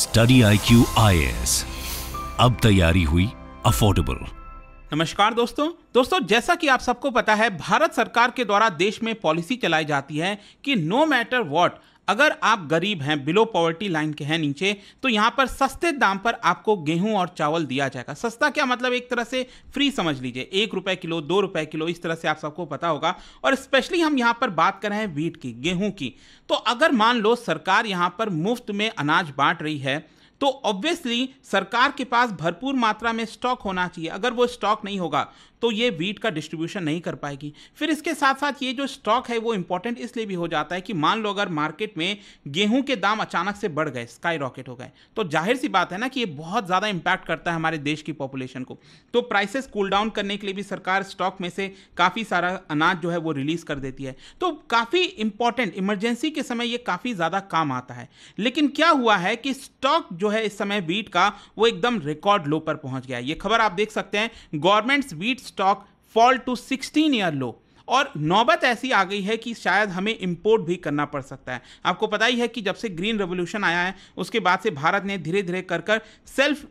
study I Q आई अब तैयारी हुई अफोर्डेबल नमस्कार दोस्तों दोस्तों जैसा कि आप सबको पता है भारत सरकार के द्वारा देश में पॉलिसी चलाई जाती है कि नो मैटर व्हाट अगर आप गरीब हैं बिलो पॉवर्टी लाइन के हैं नीचे तो यहाँ पर सस्ते दाम पर आपको गेहूं और चावल दिया जाएगा सस्ता क्या मतलब एक तरह से फ्री समझ लीजिए एक रुपये किलो दो रुपये किलो इस तरह से आप सबको पता होगा और स्पेशली हम यहाँ पर बात कर रहे हैं वीट की गेहूं की तो अगर मान लो सरकार यहाँ पर मुफ्त में अनाज बांट रही है तो ऑब्वियसली सरकार के पास भरपूर मात्रा में स्टॉक होना चाहिए अगर वो स्टॉक नहीं होगा तो ये वीट का डिस्ट्रीब्यूशन नहीं कर पाएगी फिर इसके साथ साथ ये जो स्टॉक है वो इंपॉर्टेंट इसलिए भी हो जाता है कि मान लो अगर मार्केट में गेहूं के दाम अचानक से बढ़ गए स्काई रॉकेट हो गए तो जाहिर सी बात है ना कि ये बहुत ज़्यादा इंपैक्ट करता है हमारे देश की पॉपुलेशन को तो प्राइसेस कूल डाउन करने के लिए भी सरकार स्टॉक में से काफ़ी सारा अनाज जो है वो रिलीज़ कर देती है तो काफ़ी इंपॉर्टेंट इमरजेंसी के समय ये काफ़ी ज़्यादा काम आता है लेकिन क्या हुआ है कि स्टॉक जो है इस समय वीट का वो एकदम रिकॉर्ड लो पर पहुंच गया ये खबर आप देख सकते हैं governments wheat stock fall to 16 year low और नौबत ऐसी आ गई है कि शायद हमें इंपोर्ट भी करना पड़ सकता है आपको पता ही है कि जब से ग्रीन रेवोल्यूशन आया है उसके बाद से भारत ने धीरे धीरे कर कर सेल्फ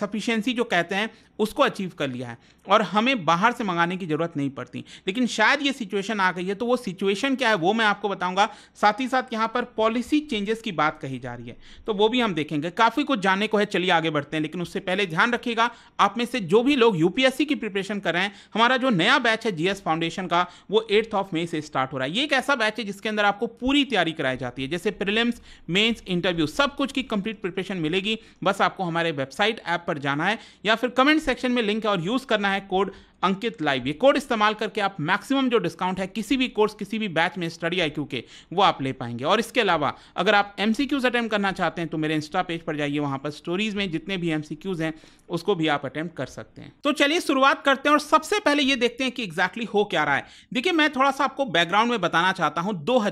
सफिशेंसी जो कहते हैं उसको अचीव कर लिया है और हमें बाहर से मंगाने की ज़रूरत नहीं पड़ती लेकिन शायद ये सिचुएशन आ गई है तो वो सिचुएशन क्या है वो मैं आपको बताऊंगा साथ ही साथ यहाँ पर पॉलिसी चेंजेस की बात कही जा रही है तो वो भी हम देखेंगे काफ़ी कुछ जानने को है चलिए आगे बढ़ते हैं लेकिन उससे पहले ध्यान रखिएगा आप में से जो भी लोग यूपीएससी की प्रिपरेशन कर रहे हैं हमारा जो नया बैच है जीएस फाउंड फाउंडेशन का वो एट्थ ऑफ मे से स्टार्ट हो रहा है ये एक ऐसा बैच है जिसके अंदर आपको पूरी तैयारी कराई जाती है जैसे प्रिलिम्स मेंस इंटरव्यू सब कुछ की कंप्लीट प्रिपरेशन मिलेगी बस आपको हमारे वेबसाइट ऐप पर जाना है या फिर कमेंट सेक्शन में लिंक है और यूज़ करना है कोड अंकित लाइव ये कोड इस्तेमाल करके आप मैक्सिमम जो डिस्काउंट है किसी भी कोर्स किसी भी बैच में स्टडी आई के वो आप ले पाएंगे और इसके अलावा अगर आप एम अटैम्प्ट करना चाहते हैं तो मेरे इंस्टा पेज पर जाइए वहाँ पर स्टोरीज में जितने भी एम हैं उसको भी आप अटैम्प्ट कर सकते हैं तो चलिए शुरुआत करते हैं और सबसे पहले ये देखते हैं कि एग्जैक्टली exactly हो क्या रहा है देखिए मैं थोड़ा सा आपको बैकग्राउंड में बताना चाहता हूँ दो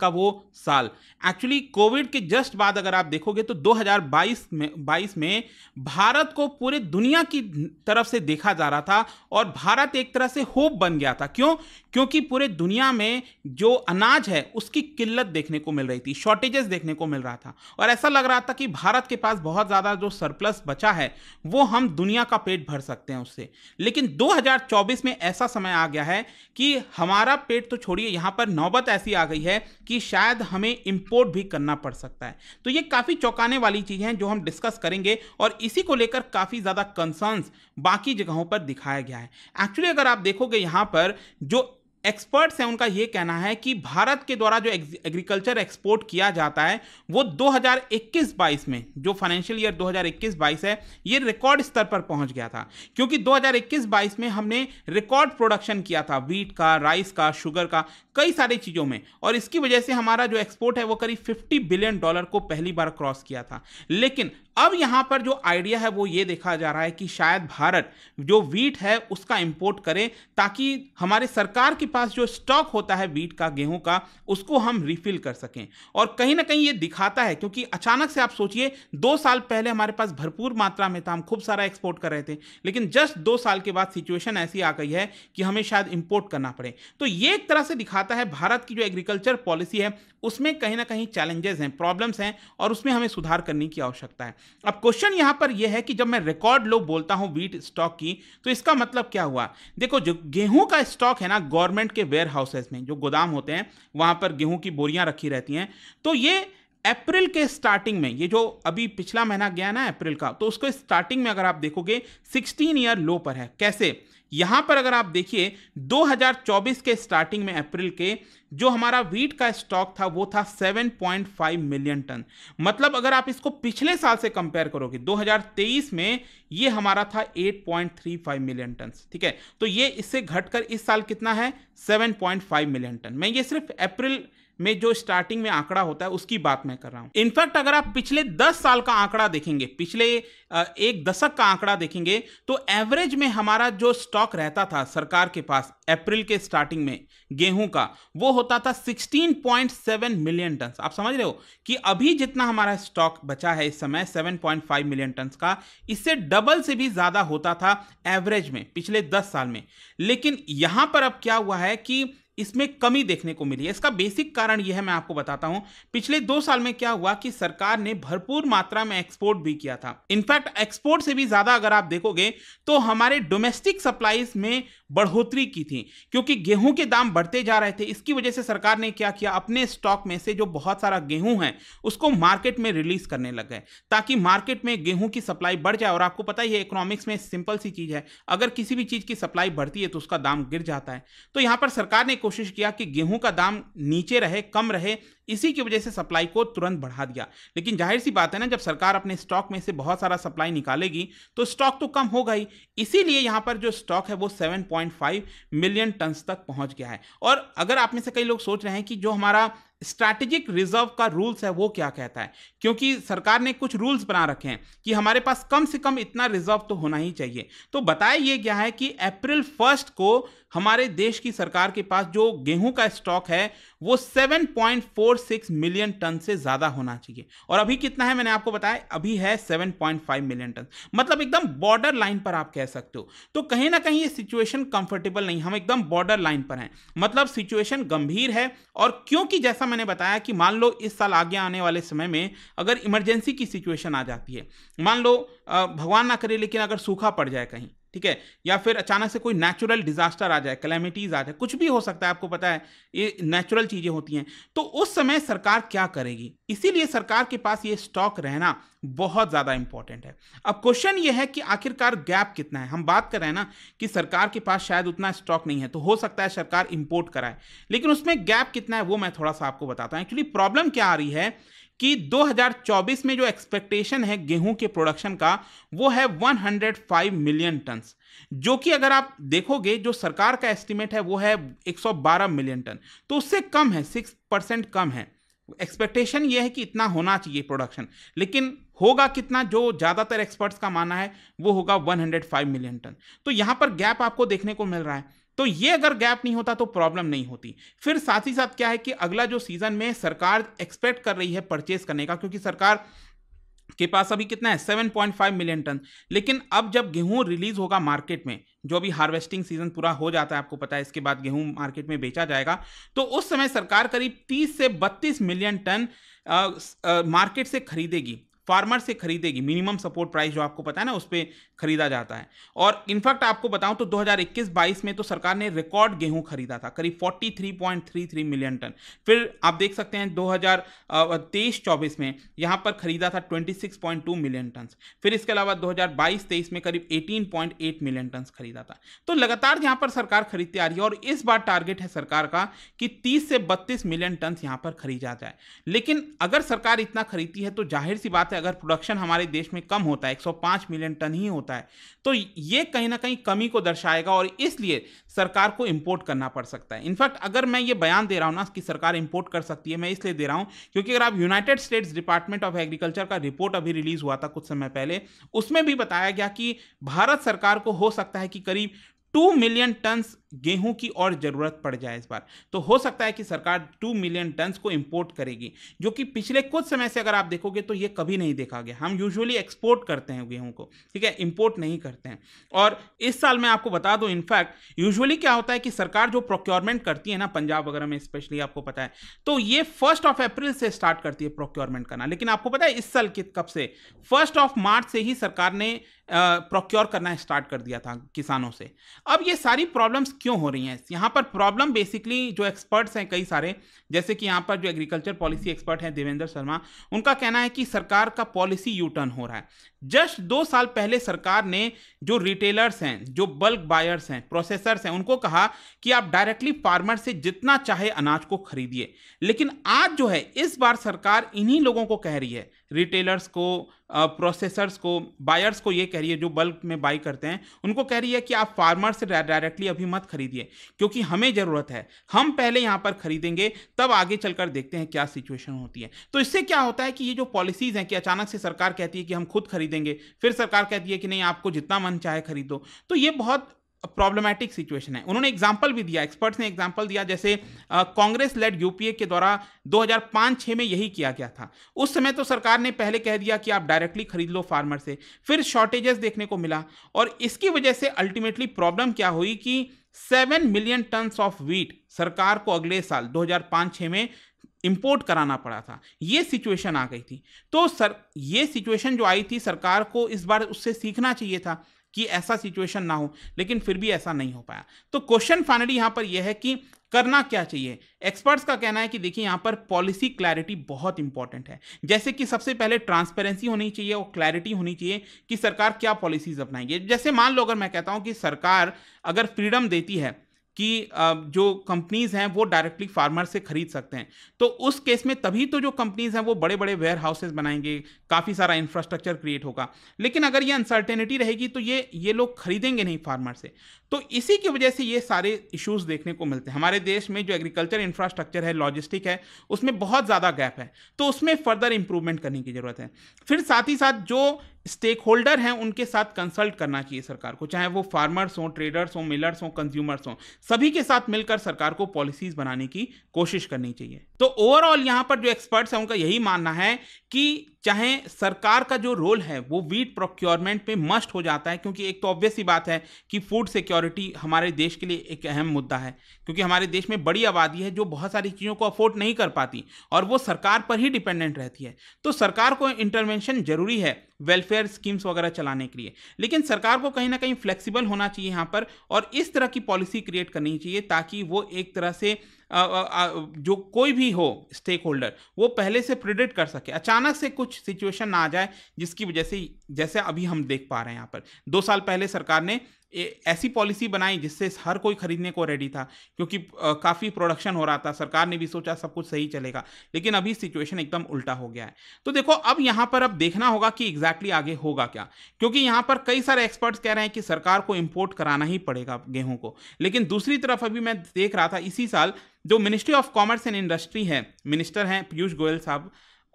का वो साल एक्चुअली कोविड के जस्ट बाद अगर आप देखोगे तो 2022 में 22 में भारत को पूरे दुनिया की तरफ से देखा जा रहा था और भारत एक तरह से होप बन गया था क्यों क्योंकि पूरे दुनिया में जो अनाज है उसकी किल्लत देखने को मिल रही थी शॉर्टेजेस देखने को मिल रहा था और ऐसा लग रहा था कि भारत के पास बहुत ज़्यादा जो सरप्लस बचा है वो हम दुनिया का पेट भर सकते हैं उससे लेकिन 2024 में ऐसा समय आ गया है कि हमारा पेट तो छोड़िए यहाँ पर नौबत ऐसी आ गई है कि शायद हमें इम्पोर्ट भी करना पड़ सकता है तो ये काफ़ी चौंकाने वाली चीज़ें हैं जो हम डिस्कस करेंगे और इसी को लेकर काफ़ी ज़्यादा कंसर्न्स बाकी जगहों पर दिखाया गया है एक्चुअली अगर आप देखोगे यहाँ पर जो एक्सपर्ट्स हैं उनका यह कहना है कि भारत के द्वारा जो एग्रीकल्चर एक्सपोर्ट किया जाता है वो 2021-22 में जो फाइनेंशियल ईयर 2021-22 है ये रिकॉर्ड स्तर पर पहुंच गया था क्योंकि 2021-22 में हमने रिकॉर्ड प्रोडक्शन किया था वीट का राइस का शुगर का कई सारी चीज़ों में और इसकी वजह से हमारा जो एक्सपोर्ट है वो करीब फिफ्टी बिलियन डॉलर को पहली बार क्रॉस किया था लेकिन अब यहाँ पर जो आइडिया है वो ये देखा जा रहा है कि शायद भारत जो वीट है उसका इम्पोर्ट करे ताकि हमारे सरकार की पास जो स्टॉक होता है बीट का गेहूं का उसको हम रिफिल कर सकें और कहीं ना कहीं ये दिखाता है क्योंकि अचानक से आप सोचिए दो साल पहले हमारे पास भरपूर मात्रा में था हम खूब सारा एक्सपोर्ट कर रहे थे लेकिन जस्ट दो साल के बाद सिचुएशन ऐसी आ गई है कि हमें शायद इंपोर्ट करना पड़े तो ये एक तरह से दिखाता है भारत की जो एग्रीकल्चर पॉलिसी है उसमें कहीं ना कहीं चैलेंजेस हैं प्रॉब्लम्स हैं और उसमें हमें सुधार करने की आवश्यकता है अब क्वेश्चन यहां पर यह है कि जब मैं रिकॉर्ड लो बोलता हूं वीट स्टॉक की तो इसका मतलब क्या हुआ देखो जो गेहूं का स्टॉक है ना गवर्नमेंट गवर्नमेंट के वेयर हाउसेज में जो गोदाम होते हैं वहाँ पर गेहूँ की बोरियाँ रखी रहती हैं तो ये अप्रैल के स्टार्टिंग में ये जो अभी पिछला महीना गया ना अप्रैल का तो उसको स्टार्टिंग में अगर आप देखोगे 16 ईयर लो पर है कैसे यहां पर अगर आप देखिए 2024 के स्टार्टिंग में अप्रैल के जो हमारा वीट का स्टॉक था वो था 7.5 मिलियन टन मतलब अगर आप इसको पिछले साल से कंपेयर करोगे 2023 में ये हमारा था 8.35 मिलियन टन ठीक है तो ये इससे घटकर इस साल कितना है 7.5 मिलियन टन मैं ये सिर्फ अप्रैल में जो स्टार्टिंग में आंकड़ा होता है उसकी बात मैं कर रहा हूँ इनफैक्ट अगर आप पिछले दस साल का आंकड़ा देखेंगे पिछले एक दशक का आंकड़ा देखेंगे तो एवरेज में हमारा जो स्टॉक रहता था सरकार के पास अप्रैल के स्टार्टिंग में गेहूं का वो होता था 16.7 मिलियन टन आप समझ रहे हो कि अभी जितना हमारा स्टॉक बचा है इस समय 7.5 मिलियन टन का इससे डबल से भी ज़्यादा होता था एवरेज में पिछले दस साल में लेकिन यहाँ पर अब क्या हुआ है कि इसमें कमी देखने को मिली है इसका बेसिक कारण यह है मैं आपको बताता हूं पिछले दो साल में क्या हुआ कि सरकार ने भरपूर मात्रा में एक्सपोर्ट भी किया था इनफैक्ट एक्सपोर्ट से भी ज्यादा अगर आप देखोगे तो हमारे डोमेस्टिक सप्लाईज में बढ़ोतरी की थी क्योंकि गेहूं के दाम बढ़ते जा रहे थे इसकी वजह से सरकार ने क्या किया अपने स्टॉक में से जो बहुत सारा गेहूं है उसको मार्केट में रिलीज करने लग गए ताकि मार्केट में गेहूं की सप्लाई बढ़ जाए और आपको पता ही इकोनॉमिक्स में सिंपल सी चीज है अगर किसी भी चीज की सप्लाई बढ़ती है तो उसका दाम गिर जाता है तो यहां पर सरकार ने कोशिश किया कि गेहूं का दाम नीचे रहे कम रहे इसी की वजह से सप्लाई को तुरंत बढ़ा दिया लेकिन जाहिर सी बात है ना जब सरकार अपने स्टॉक में से बहुत सारा सप्लाई निकालेगी तो स्टॉक तो कम होगा ही इसीलिए यहाँ पर जो स्टॉक है वो 7.5 मिलियन टन्स तक पहुँच गया है और अगर आप में से कई लोग सोच रहे हैं कि जो हमारा स्ट्रैटेजिक रिजर्व का रूल्स है वो क्या कहता है क्योंकि सरकार ने कुछ रूल्स बना रखे हैं कि हमारे पास कम से कम इतना रिजर्व तो होना ही चाहिए तो बताया ये क्या है कि अप्रैल फर्स्ट को हमारे देश की सरकार के पास जो गेहूं का स्टॉक है वो 6 मिलियन टन से ज़्यादा होना चाहिए और अभी कितना है मैंने आपको बताया अभी है 7.5 मिलियन टन मतलब एकदम बॉर्डर लाइन पर आप कह सकते हो तो कहीं ना कहीं ये सिचुएशन कंफर्टेबल नहीं हम एकदम बॉर्डर लाइन पर हैं मतलब सिचुएशन गंभीर है और क्योंकि जैसा मैंने बताया कि मान लो इस साल आगे आने वाले समय में अगर इमरजेंसी की सिचुएशन आ जाती है मान लो भगवान ना करे लेकिन अगर सूखा पड़ जाए कहीं ठीक है या फिर अचानक से कोई नेचुरल डिजास्टर आ जाए कलेमिटीज आ जाए कुछ भी हो सकता है आपको पता है ये नेचुरल चीज़ें होती हैं तो उस समय सरकार क्या करेगी इसीलिए सरकार के पास ये स्टॉक रहना बहुत ज़्यादा इंपॉर्टेंट है अब क्वेश्चन ये है कि आखिरकार गैप कितना है हम बात कर रहे हैं ना कि सरकार के पास शायद उतना स्टॉक नहीं है तो हो सकता है सरकार इंपोर्ट कराए लेकिन उसमें गैप कितना है वो मैं थोड़ा सा आपको बताता हूँ एक्चुअली प्रॉब्लम क्या आ रही है कि 2024 में जो एक्सपेक्टेशन है गेहूं के प्रोडक्शन का वो है 105 मिलियन टन्स जो कि अगर आप देखोगे जो सरकार का एस्टिमेट है वो है 112 मिलियन टन तो उससे कम है सिक्स परसेंट कम है एक्सपेक्टेशन ये है कि इतना होना चाहिए प्रोडक्शन लेकिन होगा कितना जो ज़्यादातर एक्सपर्ट्स का मानना है वो होगा 105 मिलियन टन तो यहाँ पर गैप आपको देखने को मिल रहा है तो ये अगर गैप नहीं होता तो प्रॉब्लम नहीं होती फिर साथ ही साथ क्या है कि अगला जो सीजन में सरकार एक्सपेक्ट कर रही है परचेज करने का क्योंकि सरकार के पास अभी कितना है 7.5 मिलियन टन लेकिन अब जब गेहूं रिलीज होगा मार्केट में जो भी हार्वेस्टिंग सीजन पूरा हो जाता है आपको पता है इसके बाद गेहूं मार्केट में बेचा जाएगा तो उस समय सरकार करीब 30 से 32 मिलियन टन आ, आ, मार्केट से खरीदेगी फार्मर से खरीदेगी मिनिमम सपोर्ट प्राइस जो आपको पता है ना उस पर खरीदा जाता है और इनफैक्ट आपको बताऊं तो 2021-22 में तो सरकार ने रिकॉर्ड गेहूं खरीदा था करीब 43.33 मिलियन टन फिर आप देख सकते हैं 2023-24 में यहां पर खरीदा था 26.2 मिलियन टन फिर इसके अलावा 2022-23 में करीब 18.8 मिलियन टन खरीदा था तो लगातार यहाँ पर सरकार खरीदती आ रही है और इस बार टारगेट है सरकार का कि तीस से बत्तीस मिलियन टन यहाँ पर खरीदा जाए लेकिन अगर सरकार इतना खरीदती है तो जाहिर सी बात है अगर प्रोडक्शन हमारे देश में कम होता है 105 मिलियन टन ही होता है तो ये कहीं ना कहीं कमी को दर्शाएगा और इसलिए सरकार को इम्पोर्ट करना पड़ सकता है इनफैक्ट अगर मैं ये बयान दे रहा हूँ ना कि सरकार इम्पोर्ट कर सकती है मैं इसलिए दे रहा हूँ क्योंकि अगर आप United States Department of Agriculture का रिपोर्ट अभी रिलीज हुआ था कुछ समय पहले उसमें भी बताया गया कि भारत सरकार को हो सकता है कि करीब टू मिलियन टन्स गेहूं की और ज़रूरत पड़ जाए इस बार तो हो सकता है कि सरकार टू मिलियन टन्स को इंपोर्ट करेगी जो कि पिछले कुछ समय से अगर आप देखोगे तो ये कभी नहीं देखा गया हम यूजुअली एक्सपोर्ट करते हैं गेहूं को ठीक है इंपोर्ट नहीं करते हैं और इस साल मैं आपको बता दूं इनफैक्ट यूजुअली क्या होता है कि सरकार जो प्रोक्योरमेंट करती है ना पंजाब वगैरह में स्पेशली आपको पता है तो ये फर्स्ट ऑफ अप्रैल से स्टार्ट करती है प्रोक्योरमेंट करना लेकिन आपको पता है इस साल कब से फर्स्ट ऑफ मार्च से ही सरकार ने प्रोक्योर करना स्टार्ट कर दिया था किसानों से अब ये सारी प्रॉब्लम्स क्यों हो रही हैं यहाँ पर प्रॉब्लम बेसिकली जो एक्सपर्ट्स हैं कई सारे जैसे कि यहाँ पर जो एग्रीकल्चर पॉलिसी एक्सपर्ट हैं देवेंद्र शर्मा उनका कहना है कि सरकार का पॉलिसी यू टर्न हो रहा है जस्ट दो साल पहले सरकार ने जो रिटेलर्स हैं जो बल्क बायर्स हैं प्रोसेसर्स हैं उनको कहा कि आप डायरेक्टली फार्मर से जितना चाहे अनाज को खरीदिए लेकिन आज जो है इस बार सरकार इन्हीं लोगों को कह रही है रिटेलर्स को प्रोसेसर्स को बायर्स को ये कह रही है जो बल्क में बाई करते हैं उनको कह रही है कि आप फार्मर से डायरेक्टली अभी मत खरीदिए क्योंकि हमें ज़रूरत है हम पहले यहाँ पर खरीदेंगे तब आगे चलकर देखते हैं क्या सिचुएशन होती है तो इससे क्या होता है कि ये जो पॉलिसीज़ हैं कि अचानक से सरकार कहती है कि हम खुद खरीदेंगे फिर सरकार कहती है कि नहीं आपको जितना मन चाहे खरीदो तो ये बहुत प्रॉब्लमेटिक सिचुएशन है उन्होंने एग्जाम्पल भी दिया एक्सपर्ट्स ने एग्जाम्पल दिया जैसे कांग्रेस लेड यूपीए के द्वारा 2005-6 में यही किया गया था उस समय तो सरकार ने पहले कह दिया कि आप डायरेक्टली खरीद लो फार्मर से फिर शॉर्टेजेस देखने को मिला और इसकी वजह से अल्टीमेटली प्रॉब्लम क्या हुई कि seven million tons of wheat सरकार को अगले साल 2005-6 में इंपोर्ट कराना पड़ा था ये सिचुएशन आ गई थी तो सर ये सिचुएशन जो आई थी सरकार को इस बार उससे सीखना चाहिए था कि ऐसा सिचुएशन ना हो लेकिन फिर भी ऐसा नहीं हो पाया तो क्वेश्चन फाइनली यहां पर यह है कि करना क्या चाहिए एक्सपर्ट्स का कहना है कि देखिए यहां पर पॉलिसी क्लैरिटी बहुत इंपॉर्टेंट है जैसे कि सबसे पहले ट्रांसपेरेंसी होनी चाहिए और क्लैरिटी होनी चाहिए कि सरकार क्या पॉलिसीज अपनाएंगे जैसे मान लो अगर मैं कहता हूं कि सरकार अगर फ्रीडम देती है कि जो कंपनीज हैं वो डायरेक्टली फार्मर से खरीद सकते हैं तो उस केस में तभी तो जो कंपनीज हैं वो बड़े बड़े वेयर हाउसेज बनाएंगे काफ़ी सारा इंफ्रास्ट्रक्चर क्रिएट होगा लेकिन अगर ये अनसर्टेनिटी रहेगी तो ये ये लोग खरीदेंगे नहीं फार्मर से तो इसी की वजह से ये सारे इश्यूज़ देखने को मिलते हैं हमारे देश में जो एग्रीकल्चर इंफ्रास्ट्रक्चर है लॉजिस्टिक है उसमें बहुत ज़्यादा गैप है तो उसमें फर्दर इंप्रूवमेंट करने की ज़रूरत है फिर साथ ही साथ जो स्टेक होल्डर हैं उनके साथ कंसल्ट करना चाहिए सरकार को चाहे वो फार्मर्स हों ट्रेडर्स हों मिलर्स हों कंज्यूमर्स हों सभी के साथ मिलकर सरकार को पॉलिसीज़ बनाने की कोशिश करनी चाहिए तो ओवरऑल यहाँ पर जो एक्सपर्ट्स हैं उनका यही मानना है कि चाहे सरकार का जो रोल है वो वीट प्रोक्योरमेंट पे मस्ट हो जाता है क्योंकि एक तो ऑब्वियस ही बात है कि फूड सिक्योरिटी हमारे देश के लिए एक अहम मुद्दा है क्योंकि हमारे देश में बड़ी आबादी है जो बहुत सारी चीज़ों को अफोर्ड नहीं कर पाती और वो सरकार पर ही डिपेंडेंट रहती है तो सरकार को इंटरवेंशन जरूरी है वेलफेयर स्कीम्स वगैरह चलाने के लिए लेकिन सरकार को कहीं ना कहीं फ्लेक्सीबल होना चाहिए यहाँ पर और इस तरह की पॉलिसी क्रिएट करनी चाहिए ताकि वो एक तरह से जो कोई भी भी हो स्टेक होल्डर वो पहले से प्रिडिक्ट कर सके अचानक से कुछ सिचुएशन ना आ जाए जिसकी वजह से जैसे अभी हम देख पा रहे हैं यहाँ पर दो साल पहले सरकार ने ऐसी पॉलिसी बनाई जिससे हर कोई खरीदने को रेडी था क्योंकि काफ़ी प्रोडक्शन हो रहा था सरकार ने भी सोचा सब कुछ सही चलेगा लेकिन अभी सिचुएशन एकदम उल्टा हो गया है तो देखो अब यहाँ पर अब देखना होगा कि एग्जैक्टली आगे होगा क्या क्योंकि यहाँ पर कई सारे एक्सपर्ट्स कह रहे हैं कि सरकार को इम्पोर्ट कराना ही पड़ेगा गेहूँ को लेकिन दूसरी तरफ अभी मैं देख रहा था इसी साल जो Ministry of Commerce and Industry है मिनिस्टर हैं पीयूष गोयल साहब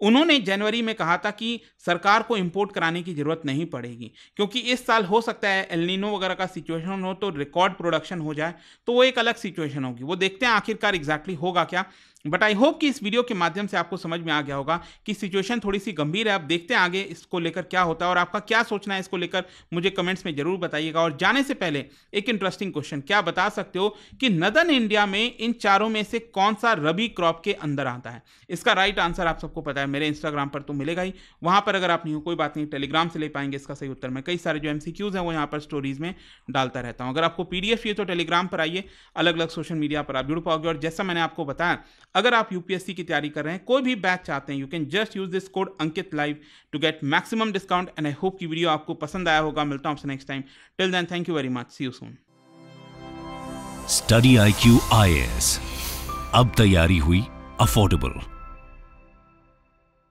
उन्होंने जनवरी में कहा था कि सरकार को इंपोर्ट कराने की ज़रूरत नहीं पड़ेगी क्योंकि इस साल हो सकता है एलिनो वगैरह का सिचुएशन हो तो रिकॉर्ड प्रोडक्शन हो जाए तो वो एक अलग सिचुएशन होगी वो देखते हैं आखिरकार एग्जैक्टली होगा क्या बट आई होप कि इस वीडियो के माध्यम से आपको समझ में आ गया होगा कि सिचुएशन थोड़ी सी गंभीर है आप देखते हैं आगे इसको लेकर क्या होता है और आपका क्या सोचना है इसको लेकर मुझे कमेंट्स में जरूर बताइएगा और जाने से पहले एक इंटरेस्टिंग क्वेश्चन क्या बता सकते हो कि नदन इंडिया में इन चारों में से कौन सा रबी क्रॉप के अंदर आता है इसका राइट आंसर आप सबको पता है मेरे इंस्टाग्राम पर तो मिलेगा ही वहाँ पर अगर आप नहीं हो कोई बात नहीं टेलीग्राम से ले पाएंगे इसका सही उत्तर मैं कई सारे जो एम हैं वो यहाँ पर स्टोरीज़ में डालता रहता हूँ अगर आपको पी चाहिए तो टेलीग्राम पर आइए अलग अलग सोशल मीडिया पर आप जुड़ पाओगे और जैसा मैंने आपको बताया अगर आप यूपीएससी की तैयारी कर रहे हैं कोई भी बैच चाहते हैं you can just use this code Ankit live to get maximum discount and I hope की वीडियो आपको पसंद आया होगा मिलता हूँ आपसे next time till then thank you very much see you soon study I Q I S अब तैयारी हुई अफोर्डेबल